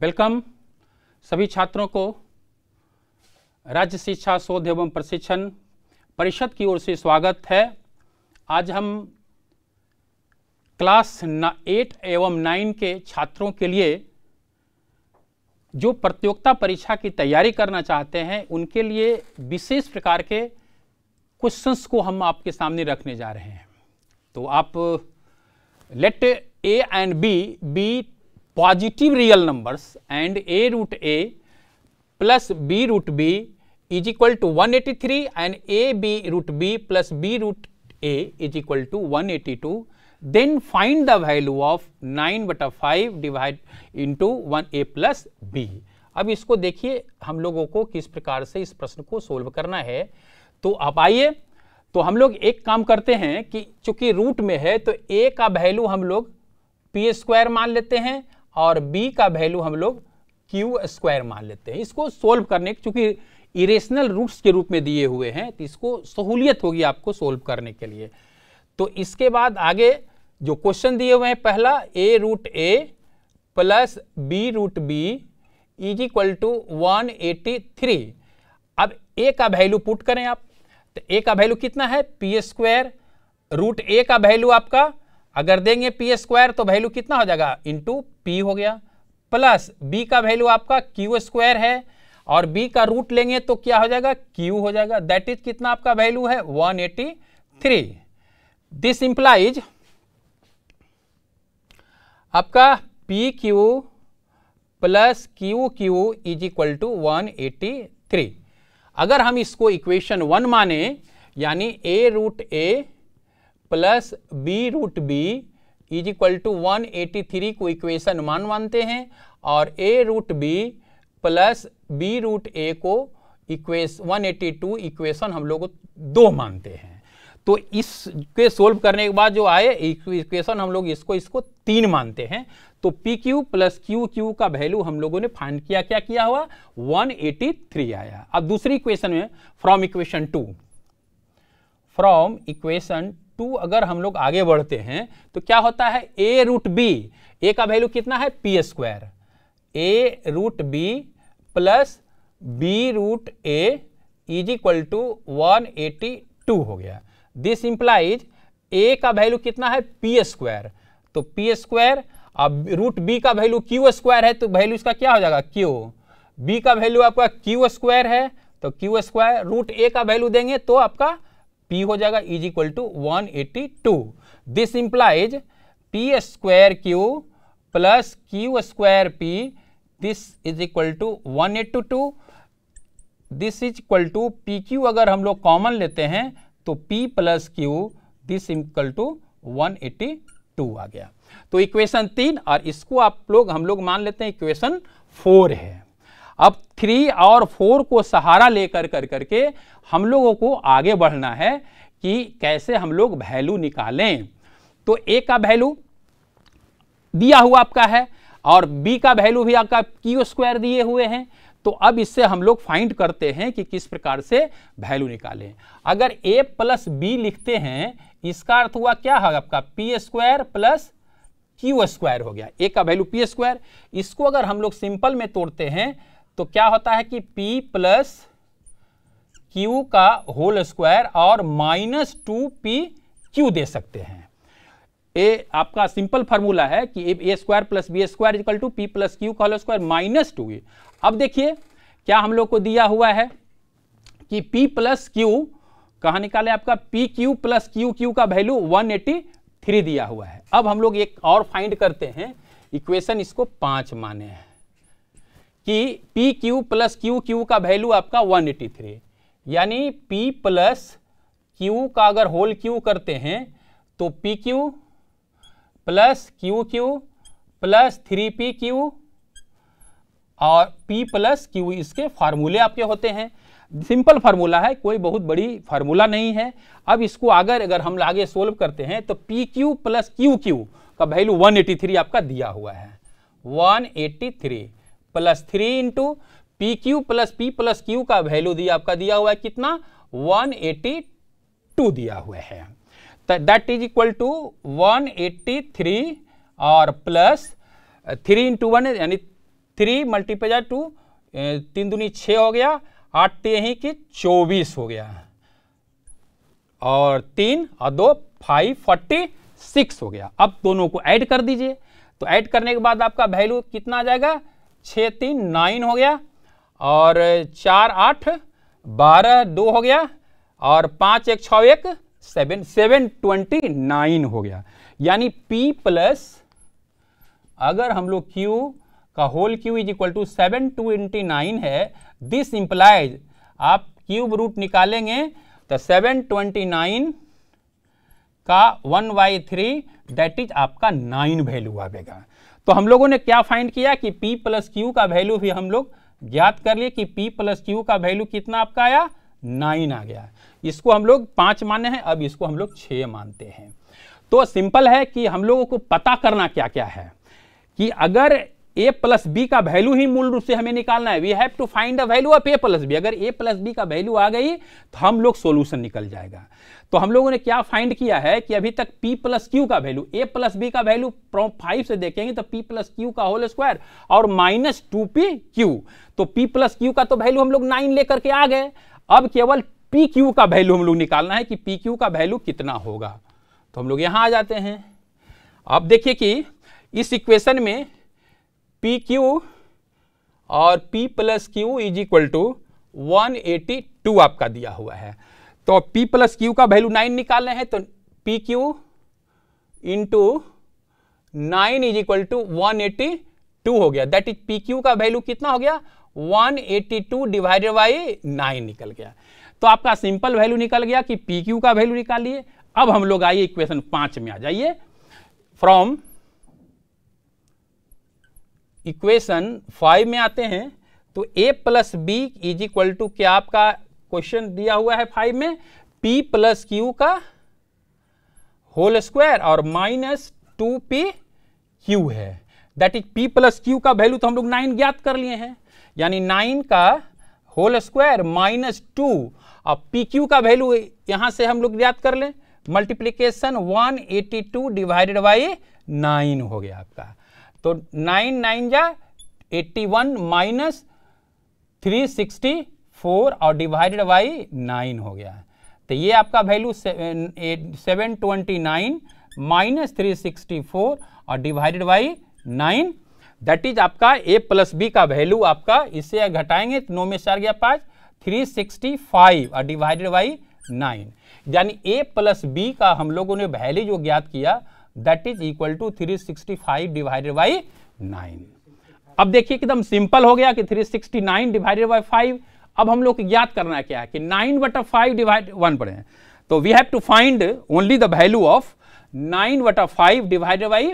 welcome सभी छात्रों को राज्य शिक्षा शोध एवं प्रशिक्षण परिषद की ओर से स्वागत है आज हम क्लास एट एवं नाइन के छात्रों के लिए जो प्रतियोगिता परीक्षा की तैयारी करना चाहते हैं उनके लिए विशेष प्रकार के क्वेश्चंस को हम आपके सामने रखने जा रहे हैं तो आप let A and B B A root A plus B root B is equal to one eighty three and 183 B root B plus B root A is equal to one eighty two then find the value of 9 बटा 5 divide into one A plus B अब इसको देखिए हम लोगों को किस प्रकार से इस प्रश्न को सोल्व करना है तो आप आइए तो हम लोग एक काम करते हैं कि चूंकि रूट में है तो ए का वैल्यू हम लोग पी स्क्वायर मान लेते हैं और b का वैल्यू हम लोग क्यू स्क्वायर मान लेते हैं इसको सोल्व करने चूंकि इरेशनल रूट्स के रूप में दिए हुए हैं तो इसको सहूलियत होगी आपको सोल्व करने के लिए तो इसके बाद आगे जो क्वेश्चन दिए हुए हैं पहला A root A plus B root B is equal to one eighty three अब ए का वैल्यू पुट करें आप तो ए का वैल्यू कितना है पी स्क्वायर रूट ए का वैल्यू आपका अगर देंगे पी स्क्वायर तो वैल्यू कितना हो जाएगा इंटू पी हो गया प्लस बी का वैल्यू आपका क्यू स्क्वायर है और बी का रूट लेंगे तो क्या हो जाएगा क्यू हो जाएगा दैट इज कितना आपका वैल्यू है 183 दिस इंप्लाइज आपका P Q plus Q Q is equal to one अगर हम इसको इक्वेशन वन माने यानी A root A plus B root B is equal to one eighty three को इक्वेशन मान मानते हैं और A root B plus B root A को इक्वेश टू इक्वेशन हम लोग दो मानते हैं तो इसके सोल्व करने के बाद जो आए इक्वेशन हम लोग इसको इसको तीन मानते हैं तो P Q plus Q Q का वैल्यू हम लोगों ने फाइंड किया क्या किया हुआ 183 आया अब दूसरी इक्वेशन में from equation two from equation two अगर हम लोग आगे बढ़ते हैं तो क्या होता है ए रूट बी ए का वैल्यू कितना है P square A root B plus B root A is equal to one eighty two हो गया दिस इंप्लाइज ए का वैल्यू कितना है पी स्क्वायर तो पी स्क्वायर अब रूट बी का वैल्यू क्यू स्क्वायर है तो वैल्यू इसका क्या हो जाएगा क्यू बी का वैल्यू आपका क्यू स्क्वायर है तो क्यू स्क्वायर रूट ए का वैल्यू देंगे तो आपका P हो जाएगा is equal to one eighty two this implies P square Q plus Q square P this is equal to one eighty two this is equal to P Q अगर हम लोग common लेते हैं तो P plus Q this equal to one eighty two आ गया तो equation तीन और इसको आप लोग हम लोग मान लेते हैं इक्वेशन फोर है अब थ्री और फोर को सहारा लेकर कर करके हम लोगों को आगे बढ़ना है कि कैसे हम लोग वैल्यू निकालें तो ए का वैल्यू दिया हुआ आपका है और बी का वैल्यू भी आपका क्यू स्क्वायर दिए हुए हैं तो अब इससे हम लोग फाइंड करते हैं कि किस प्रकार से वैल्यू निकालें अगर ए प्लस बी लिखते हैं इसका अर्थ हुआ क्या है आपका P square plus Q square हो गया ए का वैल्यू पी स्क्वायर इसको अगर हम लोग सिंपल में तोड़ते हैं तो क्या होता है कि p प्लस क्यू का होल स्क्वायर और माइनस टू पी क्यू दे सकते हैं ए आपका सिंपल फार्मूला है कि A square plus B square equal to P plus Q का whole square minus two A अब देखिए क्या हम लोग को दिया हुआ है कि p प्लस क्यू कहाँ निकाले आपका P Q plus Q Q का वैल्यू 183 दिया हुआ है अब हम लोग एक और फाइंड करते हैं इक्वेशन इसको पाँच माने हैं कि P Q plus Q Q का वैल्यू आपका 183 यानी पी प्लस क्यू का अगर होल क्यू करते हैं तो P Q plus Q Q plus three P Q और पी प्लस क्यू इसके फार्मूले आपके होते हैं सिंपल फार्मूला है कोई बहुत बड़ी फार्मूला नहीं है अब इसको अगर अगर हम आगे सोल्व करते हैं तो P Q plus Q Q का वैल्यू 183 आपका दिया हुआ है 183 plus three into P Q plus P plus Q का वैल्यू दिया आपका दिया हुआ है कितना 182 दिया हुआ है दैट इज इक्वल टू 183 और प्लस थ्री इंटू वन यानी थ्री मल्टीप्लाइजा टू तीन दुनी छ हो गया आठ ते ही कि चौबीस हो गया और तीन और दो फाइव फोर्टी सिक्स हो गया अब दोनों को ऐड कर दीजिए तो ऐड करने के बाद आपका वैल्यू कितना आ जाएगा छः तीन नाइन हो गया और चार आठ बारह दो हो गया और पाँच एक छः एक सेवन सेवन ट्वेंटी नाइन हो गया यानी P प्लस अगर हम लोग Q का whole Q is equal to seven twenty nine है दिस इंप्लाइज आप क्यूब रूट निकालेंगे तो सेवन ट्वेंटी नाइन का one by three that is आपका नाइन वैल्यू आवेगा तो हम लोगों ने क्या फाइंड किया कि पी प्लस क्यू का वैल्यू भी हम लोग ज्ञात कर लिए कि पी प्लस क्यू का वैल्यू कितना आपका आया नाइन आ गया इसको हम लोग पांच माने हैं अब इसको हम लोग छ मानते हैं तो सिंपल है कि हम लोगों को पता करना क्या क्या है कि अगर ए प्लस बी का वैल्यू ही मूल रूप से हमें निकालना है we have to find the value of A plus B अगर ए प्लस बी का वैल्यू आ गई तो हम लोग सोल्यूशन निकल जाएगा तो हम लोगों ने क्या फाइंड किया है कि अभी तक पी प्लस क्यू का वैल्यू ए प्लस बी का वैल्यू फ्रॉम फाइव से देखेंगे तो पी प्लस क्यू का होल स्क्वायर और माइनस टू पी क्यू तो पी प्लस क्यू का तो वैल्यू हम लोग नाइन लेकर के आ गए अब केवल पी क्यू का वैल्यू हम लोग निकालना है कि पी क्यू का वैल्यू कितना होगा तो हम लोग यहां आ जाते हैं अब देखिए कि इस इक्वेशन में पी क्यू और P plus Q is equal to one eighty two आपका दिया हुआ है तो P प्लस क्यू का वैल्यू नाइन रहे हैं तो P Q into nine is equal to one eighty two हो गया दैट इज पी क्यू का वैल्यू कितना हो गया one eighty two divided by nine निकल गया तो आपका सिंपल वैल्यू निकल गया कि पी क्यू का वैल्यू निकालिए अब हम लोग आइए इक्वेशन पांच में आ जाइए फ्रॉम इक्वेशन फाइव में आते हैं तो A plus B is equal to क्या आपका क्वेश्चन दिया हुआ है फाइव में पी प्लस क्यू का होल स्क्वायर और माइनस टू पी क्यू है that is P plus Q का वैल्यू तो हम लोग नाइन ज्ञात कर लिए हैं यानी नाइन का होल स्क्वायर माइनस टू और पी क्यू का वैल्यू यहां से हम लोग ज्ञात कर लें multiplication one eighty two divided by nine हो गया आपका तो नाइन नाइन जा eighty one minus three sixty four और डिवाइडेड बाई नाइन हो गया है तो ये आपका value seven twenty nine minus three sixty four और divided by nine that is आपका ए प्लस बी का वैल्यू आपका इससे घटाएंगे तो नौ में चार गया पाँच थ्री सिक्सटी फाइव और डिवाइडेड बाई नाइन यानी ए प्लस बी का हम लोगों ने वैल्यू जो ज्ञात किया that is equal to 365 divided by 9 अब देखिए एकदम सिंपल हो गया कि 369 डिवाइडेड बाई 5 अब हम लोग ज्ञात करना क्या है कि 9 बटा 5 डिवाइड 1 पढ़े तो we have to find only the value of 9 बटा 5 divided by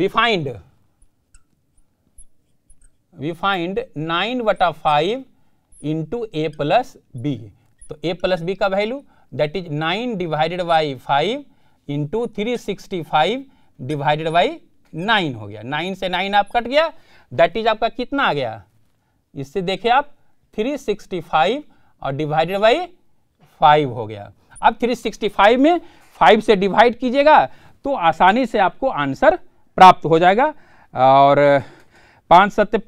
we find we find 9 बटा 5 इंटू ए प्लस बी तो ए प्लस बी का value that is 9 divided by 5 into three sixty five divided by nine हो गया nine से nine आप cut गया that is आपका कितना आ गया इससे देखिए आप थ्री सिक्सटी फाइव और डिवाइडेड बाई फाइव हो गया अब थ्री सिक्सटी फाइव में फाइव से डिवाइड कीजिएगा तो आसानी से आपको आंसर प्राप्त हो जाएगा और पाँच सत्य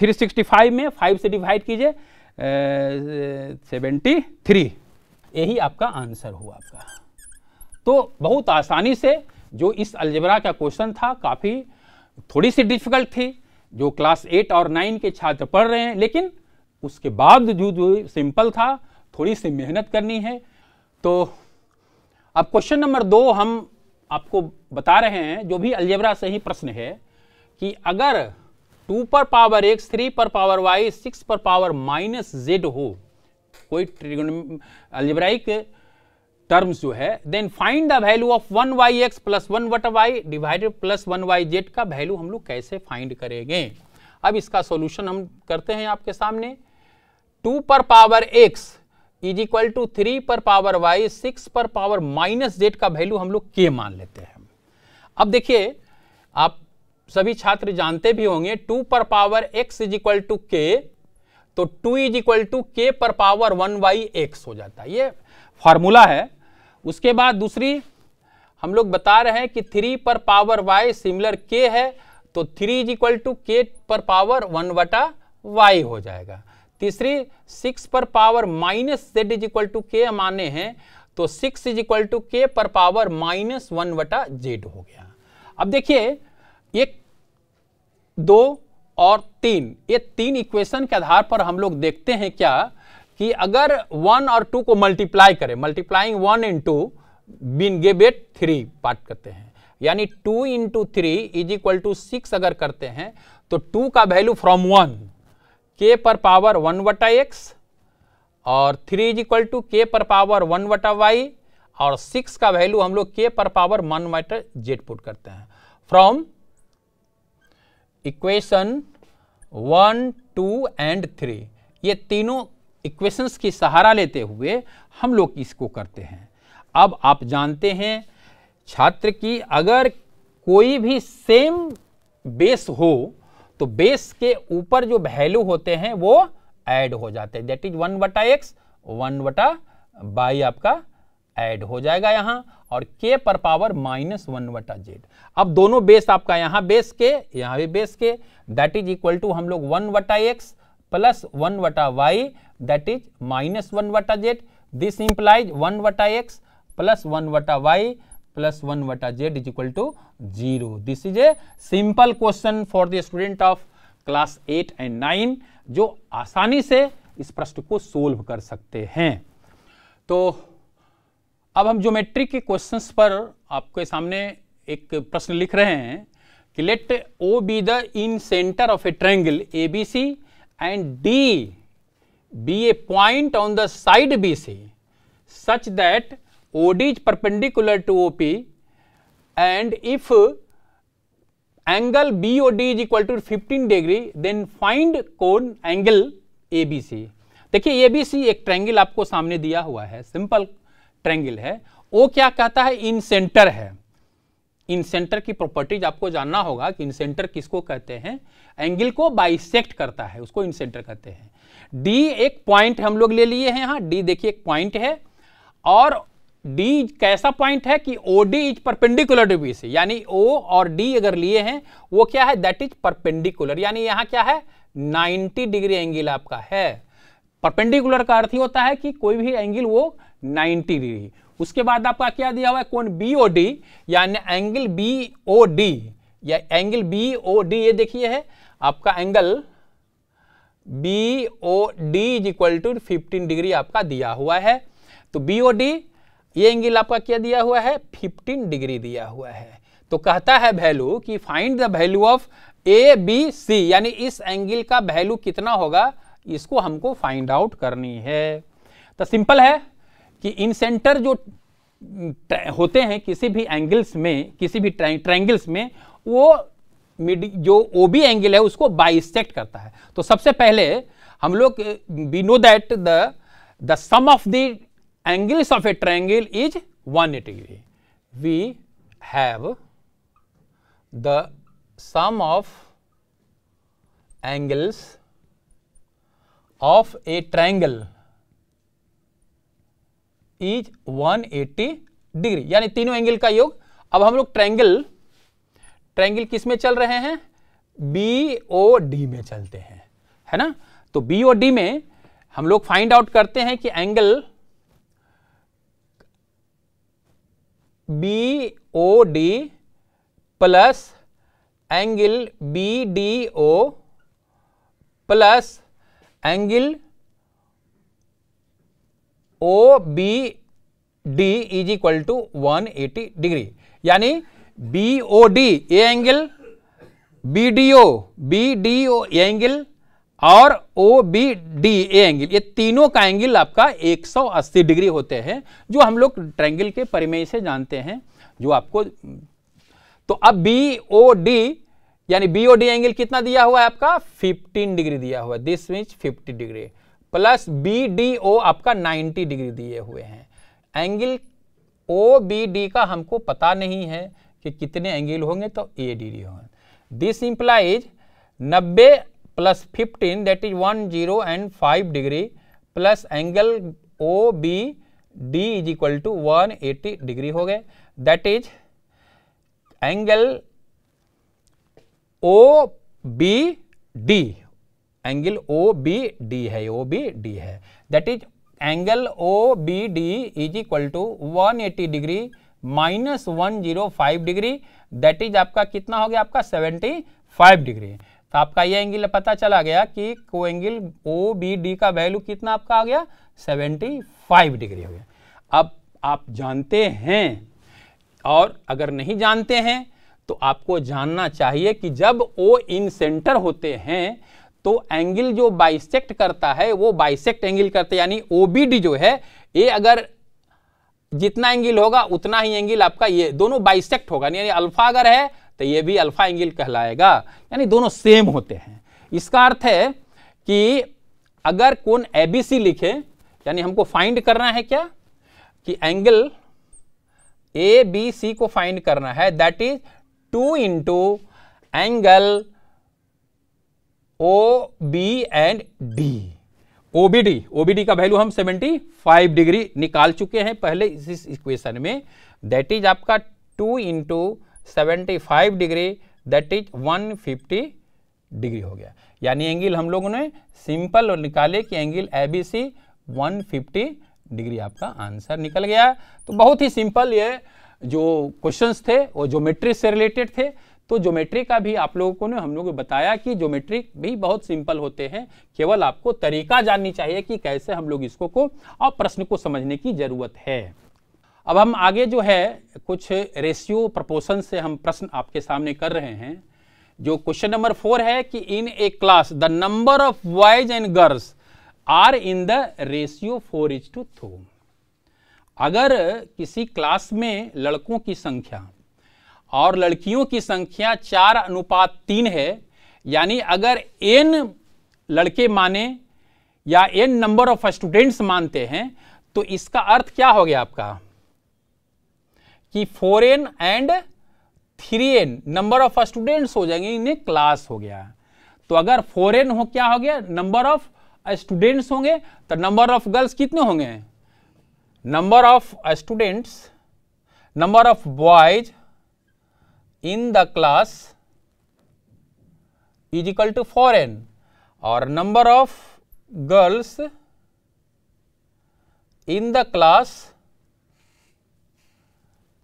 थ्री सिक्सटी फाइव में फाइव से डिवाइड कीजिए सेवेंटी थ्री यही आपका आंसर हुआ आपका तो बहुत आसानी से जो इस अलजबरा का क्वेश्चन था काफ़ी थोड़ी सी डिफिकल्ट थी जो क्लास एट और नाइन के छात्र पढ़ रहे हैं लेकिन उसके बाद जो जो सिंपल था थोड़ी सी मेहनत करनी है तो अब क्वेश्चन नंबर दो हम आपको बता रहे हैं जो भी अलजबरा से ही प्रश्न है कि अगर टू पर पावर एक्स थ्री पर पावर वाई सिक्स पर पावर माइनस जेड हो कोई ट्रिगोन अलजेब्राइक टर्म्स जो है then find the value of one Y X plus one वट Y divided plus one Y Z का वैल्यू हम लोग कैसे फाइंड करेंगे अब इसका सॉल्यूशन हम करते हैं आपके सामने टू पर power x is equal to three पर पावर वाई सिक्स पर पावर माइनस जेड का वैल्यू हम लोग के मान लेते हैं अब देखिए आप सभी छात्र जानते भी होंगे टू पर power x is equal to k तो two is equal to k पर पावर वन वाई एक्स हो जाता है ये फॉर्मूला है उसके बाद दूसरी हम लोग बता रहे हैं कि थ्री पर पावर वाई सिमिलर के है तो three is equal to k पर पावर वन वटा वाई हो जाएगा तीसरी सिक्स पर power minus z is equal to k माने हैं तो six is equal to k पर पावर माइनस वन वटा जेड हो गया अब देखिए एक दो और तीन ये तीन इक्वेशन के आधार पर हम लोग देखते हैं क्या कि अगर वन और टू को मल्टीप्लाई करें मल्टीप्लाइंग वन इन टू बीन गेबेट थ्री पार्ट करते हैं यानी two into three is equal to six अगर करते हैं तो टू का वैल्यू फ्रॉम वन के पर पावर वन वटा एक्स और three is equal to k पर पावर वन वटा वाई और सिक्स का वैल्यू हम लोग के पर पावर वन वाटर जेड पुट करते हैं from equation one two and three ये तीनों इक्वेशंस की सहारा लेते हुए हम लोग इसको करते हैं अब आप जानते हैं छात्र की अगर कोई भी सेम बेस हो तो बेस के ऊपर जो वैल्यू होते हैं वो ऐड हो जाते हैं दैट इज वन बटा एक्स वन बटा बाई आपका ऐड हो जाएगा यहाँ और के पर पावर माइनस वन बटा जेड अब दोनों बेस आपका यहाँ बेस के यहाँ भी बेस के दैट इज इक्वल टू हम लोग वन बटा एक्स प्लस वन वटा y that is minus one वटा जेड दिस इंप्लाइज वन वटा एक्स प्लस वन वटा वाई प्लस वन वटा z is equal to zero this is a simple question for the student of class eight and nine जो आसानी से इस प्रश्न को सोल्व कर सकते हैं तो अब हम ज्योमेट्री के क्वेश्चंस पर आपके सामने एक प्रश्न लिख रहे हैं कि let O be the incentre of a triangle A B C and D be a point on the side BC such that OD is perpendicular to OP and if angle BOD is equal to 15 degree then find cone angle ABC देखिए सी एक triangle आपको सामने दिया हुआ है simple triangle है वो क्या कहता है इन सेंटर है इंसेंटर की प्रॉपर्टीज आपको जानना होगा कि इंसेंटर किसको कहते हैं एंगल को बाइसेक्ट करता है उसको इंसेंटर कहते हैं डी एक पॉइंट हम लोग ले लिए हैं यहाँ डी देखिए एक पॉइंट है और डी कैसा पॉइंट है कि O D is perpendicular to B C यानी ओ और डी अगर लिए हैं वो क्या है दैट इज परपेंडिकुलर यानी यहाँ क्या है 90 डिग्री एंगल आपका है परपेंडिकुलर का अर्थ ही होता है कि कोई भी एंगल वो 90 डिग्री उसके बाद आपका क्या दिया हुआ है कौन बी ओ डी यानी एंगल बी ओ डी या एंगल बी ओ डी ये देखिए है आपका angle B O D is equal to fifteen degree आपका दिया हुआ है तो बी ओ डी ये एंगल आपका क्या दिया हुआ है फिफ्टीन डिग्री दिया हुआ है तो कहता है वैल्यू कि find the value of A B C यानी इस एंगल का वैल्यू कितना होगा इसको हमको फाइंड आउट करनी है तो सिंपल है कि सेंटर जो हम्म, होते हैं किसी भी एंगल्स में किसी भी ट्रैंगल्स में वो मिड जो ओ बी एंगल है उसको बाइसेक्ट करता है तो सबसे पहले हम लोग we know that the the sum of the angles of a triangle is one degree we have the sum of angles of a triangle is 180 degree यानी तीनों एंगल का योग अब हम लोग ट्रैंगल ट्रैंगल किस में चल रहे हैं बी ओ डी में चलते हैं है ना तो बी ओ डी में हम लोग फाइंड आउट करते हैं कि angle B O D plus angle B D O plus angle O B D is equal to one eighty degree यानी B O D a angle B D O B D O a angle और O B D a angle ये तीनों का angle आपका 180 degree होते हैं जो हम लोग ट्रैंगल के परिमेय से जानते हैं जो आपको तो अब बी ओ डी यानी बी ओ डी एंगल कितना दिया हुआ है आपका 15 डिग्री दिया हुआ है this means 50 degree plus B D O आपका 90 डिग्री दिए हुए हैं एंगल ओ बी डी का हमको पता नहीं है कि कितने एंगल होंगे तो ए डी डी होंगे दिस इंप्लाइज नब्बे plus fifteen that is one zero and five degree plus angle O B D is equal to one eighty degree हो गए that is angle O B D angle O B D है O B D है that is angle O B D is equal to 180 degree minus one zero five degree that is आपका कितना हो गया आपका 75 degree तो आपका ये एंगल पता चला गया कि को एंगल ओ बी डी का वैल्यू कितना आपका आ गया 75 डिग्री हो गया अब आप जानते हैं और अगर नहीं जानते हैं तो आपको जानना चाहिए कि जब ओ इन सेंटर होते हैं तो एंगल जो बाइसेक्ट करता है वो बाइसेक्ट एंगल है यानी ओबीडी जो है ये अगर जितना एंगल होगा उतना ही एंगल आपका ये दोनों बाइसेक्ट होगा यानी अल्फा अगर है तो ये भी अल्फा एंगल कहलाएगा यानी दोनों सेम होते हैं इसका अर्थ है कि अगर कौन ए बी सी लिखे यानी हमको फाइंड करना है क्या कि एंगल ए बी सी को फाइंड करना है that is two into angle O B and D OBD OBD का वैल्यू हम 75 डिग्री निकाल चुके हैं पहले इस इक्वेशन में दैट इज आपका 2 into seventy degree that is 150 degree हो गया यानी एंगल हम लोगों ने सिंपल और निकाले कि angle A B C one degree आपका आंसर निकल गया तो बहुत ही सिंपल ये जो क्वेश्चंस थे वो ज्योमेट्री से रिलेटेड थे तो ज्योमेट्री का भी आप लोगों को ने हम लोग को बताया कि ज्योमेट्री भी बहुत सिंपल होते हैं केवल आपको तरीका जाननी चाहिए कि कैसे हम लोग इसको को और प्रश्न को समझने की जरूरत है अब हम आगे जो है कुछ रेशियो प्रपोशन से हम प्रश्न आपके सामने कर रहे हैं जो क्वेश्चन नंबर फोर है कि in a class the number of boys and girls are in the ratio four is to three अगर किसी क्लास में लड़कों की संख्या और लड़कियों की संख्या चार अनुपात तीन है यानी अगर एन लड़के माने या एन नंबर ऑफ स्टूडेंट्स मानते हैं तो इसका अर्थ क्या हो गया आपका कि four n and three n number of students हो जाएंगे इन्हें क्लास हो गया तो अगर फोर एन हो क्या हो गया नंबर ऑफ स्टूडेंट्स होंगे तो नंबर ऑफ गर्ल्स कितने होंगे number of students number of boys in the class is equal to four n और number of girls in the class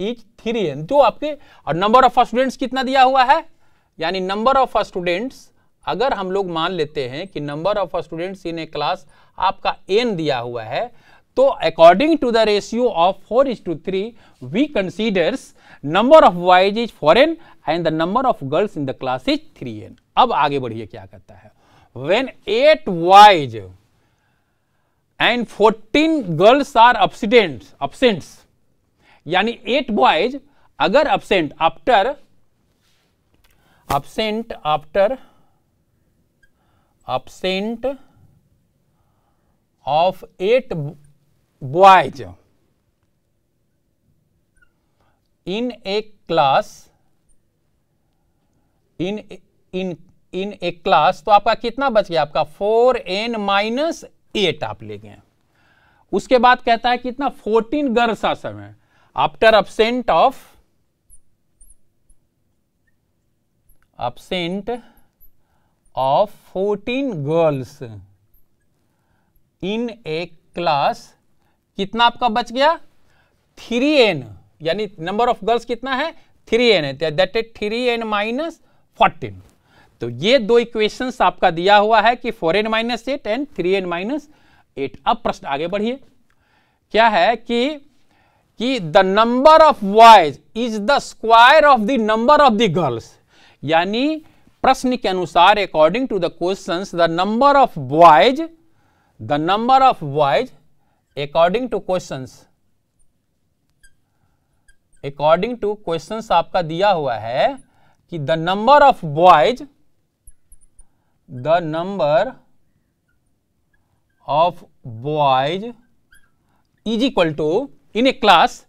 is three n जो आपके और नंबर ऑफ स्टूडेंट्स कितना दिया हुआ है यानी नंबर ऑफ स्टूडेंट्स अगर हम लोग मान लेते हैं कि number of students in a class आपका एन दिया हुआ है तो according to the ratio of four is to three we considers number of boys is four n and the number of girls in the class is three n अब आगे बढ़िए क्या कहता है when eight boys and fourteen girls are absent absents यानी eight boys अगर absent after absent after absent of eight boys in a class in in in a class तो आपका कितना बच गया आपका फोर एन माइनस एट आप ले गए उसके बाद कहता है कितना फोर्टीन गर्ल्स आ समय after absent of absent of fourteen girls in a class कितना आपका बच गया थ्री एन यानी नंबर ऑफ गर्ल्स कितना है थ्री एन है that is three n minus fourteen तो ये दो इक्वेशन आपका दिया हुआ है कि four n minus eight and three n minus eight अब प्रश्न आगे बढ़िए क्या है कि कि the number of boys is the square of the number of the girls यानी प्रश्न के अनुसार according to the question the number of boys the number of boys according to question according to question आपका दिया हुआ है कि the number of boys the number of boys is equal to in a class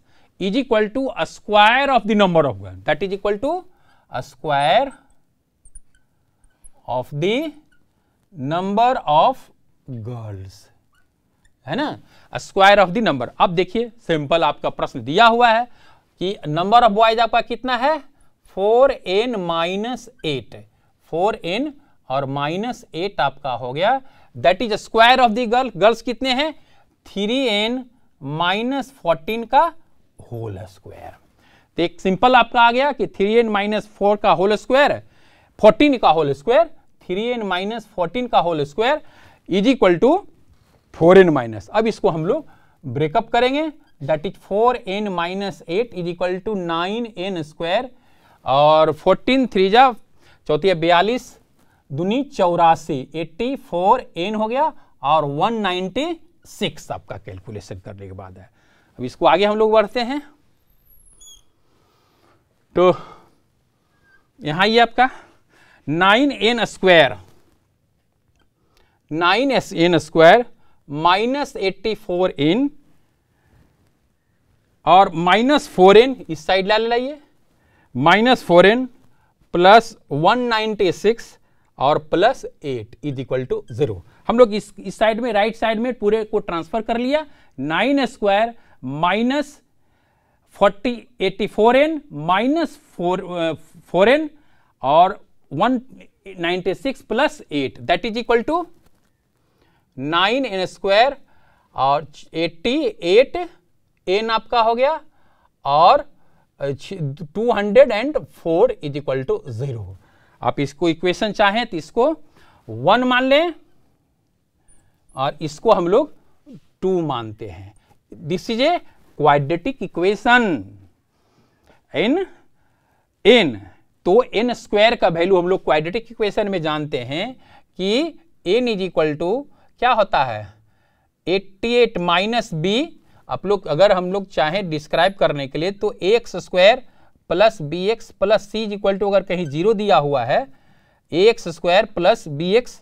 is equal to a square of the number of girl that is equal to a square of the number of girls है ना square of the number अब देखिए simple आपका प्रश्न दिया हुआ है कि नंबर ऑफ बॉयज आपका कितना है four n minus eight four n और माइनस एट आपका हो गया that is square of the girl girls कितने हैं थ्री एन माइनस फोर्टीन का होल स्क्वायर तो एक सिंपल आपका आ गया कि थ्री एन माइनस फोर का होल स्क्वायर फोर्टीन का whole square three n minus fourteen का whole square is equal to four n minus अब इसको हम लोग ब्रेकअप करेंगे four N 4n eight is equal to nine n square और 14 three जा चौथी है बयालीस दूनी चौरासी एट्टी फोर एन हो गया और 196 आपका कैलकुलेशन करने के बाद है अब इसको आगे हम लोग बढ़ते हैं तो यहां ये आपका nine n square nine s n square minus eighty four n और माइनस फोर एन इस साइड ला लाइए minus four n plus one ninety six और plus eight is equal to zero हम लोग इस इस साइड में राइट साइड में पूरे को ट्रांसफर कर लिया nine square minus forty eighty four n minus four four n और one ninety six plus eight that is equal to nine n square और एट्टी एट एन आपका हो गया और two hundred and four is equal to zero आप इसको equation चाहें तो इसको वन मान लें और इसको हम लोग टू मानते हैं this is a quadratic equation n n तो एन स्क्वायर का वैल्यू हम लोग क्वाड्रेटिक इक्वेशन में जानते हैं कि एन इज इक्वल टू क्या होता है 88 एट माइनस बी आप लोग अगर हम लोग चाहें डिस्क्राइब करने के लिए तो a x square plus b x plus c is equal to अगर कहीं जीरो दिया हुआ है a x square plus b x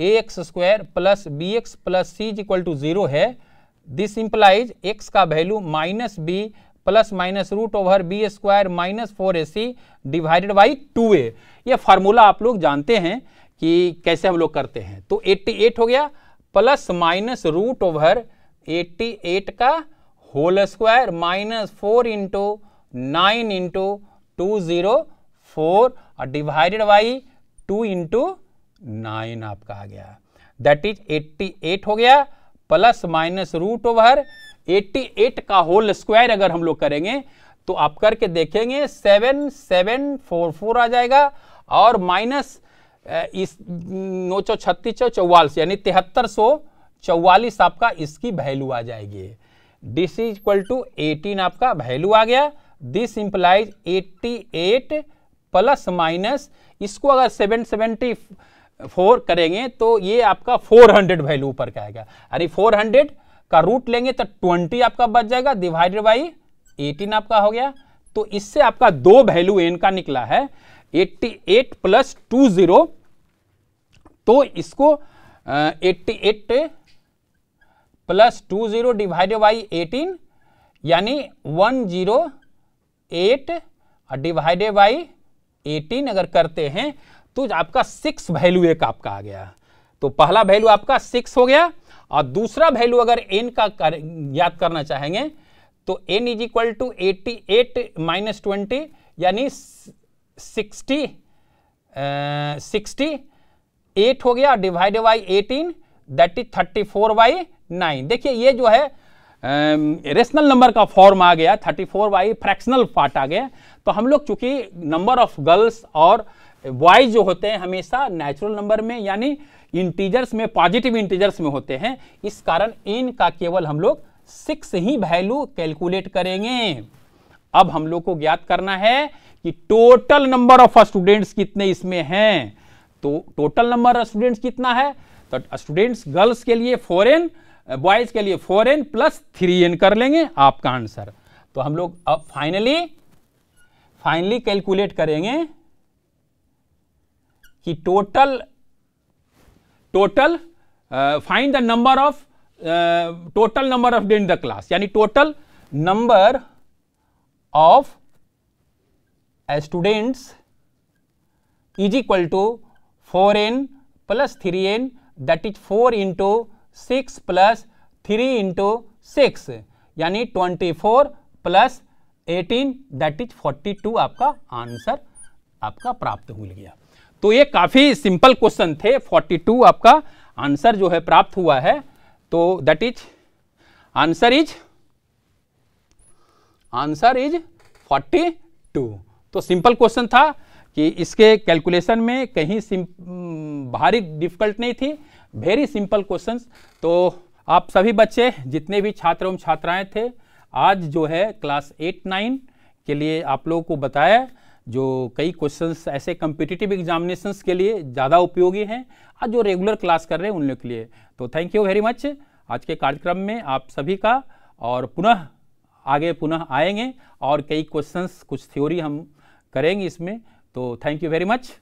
a x square plus b x plus c is equal to zero है दिस इंप्लाइज एक्स का value minus b plus minus root over b square minus four a c divided by two a ये formula आप लोग जानते हैं कि कैसे हम लोग करते हैं तो एट्टी एट हो गया plus minus root over eighty eight का whole square minus four into nine into two zero four और divided by two into nine आपका आ गया दैट इज एट्टी एट हो गया plus minus root over eighty eight का whole square अगर हम लोग करेंगे तो आप करके देखेंगे सेवन सेवन फोर फोर आ जाएगा और माइनस इस नौ सौ छत्तीस सौ चौवालीस यानी तिहत्तर सौ चौवालीस आपका इसकी वैल्यू आ जाएगी this is equal to eighteen आपका वैल्यू आ गया this implies eighty eight plus minus इसको अगर सेवन सेवेंटी फोर करेंगे तो ये आपका फोर हंड्रेड वैल्यू ऊपर का आएगा अरे फोर हंड्रेड का रूट लेंगे तो ट्वेंटी आपका बच जाएगा डिवाइडेड बाई एटीन आपका हो गया तो इससे आपका दो वैल्यू एन का निकला है eighty eight plus two zero तो इसको eighty eight plus two zero divided by eighteen यानी one zero eight divided by eighteen अगर करते हैं तो आपका सिक्स वैल्यू एक आपका आ गया तो पहला वैल्यू आपका सिक्स हो गया और दूसरा वैल्यू अगर एन का कर, याद करना चाहेंगे तो n is equal to eighty eight minus twenty यानी सिक्सटी सिक्सटी एट हो गया divided by eighteen that is thirty four by nine देखिए ये जो है रेशनल नंबर का फॉर्म आ गया thirty four by fractional part आ गया तो हम लोग चूंकि नंबर ऑफ गर्ल्स और बॉयज जो होते हैं हमेशा नेचुरल नंबर में यानी इंटीजर्स में पॉजिटिव इंटीजर्स में होते हैं इस कारण इनका केवल हम लोग सिक्स ही वैल्यू कैलकुलेट करेंगे अब हम लोग को ज्ञात करना है कि टोटल नंबर ऑफ स्टूडेंट्स कितने इसमें हैं तो टोटल नंबर ऑफ स्टूडेंट्स कितना है तो स्टूडेंट्स गर्ल्स के लिए फॉरेन बॉयज के लिए four n plus three n कर लेंगे आपका आंसर तो हम लोग अब फाइनली फाइनली कैलकुलेट करेंगे कि total total find the number of total number of day in the class यानी total number of students is equal to four n plus three n that is four into six plus three into six यानी twenty four plus eighteen that is forty two आपका answer आपका प्राप्त हो गया तो ये काफ़ी सिंपल क्वेश्चन थे फोर्टी टू आपका आंसर जो है प्राप्त हुआ है तो that is answer is answer is forty two तो सिंपल क्वेश्चन था कि इसके कैलकुलेशन में कहीं भारी डिफिकल्ट नहीं थी वेरी सिंपल क्वेश्चंस तो आप सभी बच्चे जितने भी छात्र एवं छात्राएं थे आज जो है क्लास एट नाइन के लिए आप लोगों को बताया जो कई क्वेश्चंस ऐसे कम्पिटिटिव एग्जामिनेशंस के लिए ज़्यादा उपयोगी हैं और जो रेगुलर क्लास कर रहे हैं उन लोग के लिए तो थैंक यू वेरी मच आज के कार्यक्रम में आप सभी का और पुनः आगे पुनः आएंगे और कई क्वेश्चंस कुछ थ्योरी हम करेंगे इसमें तो थैंक यू वेरी मच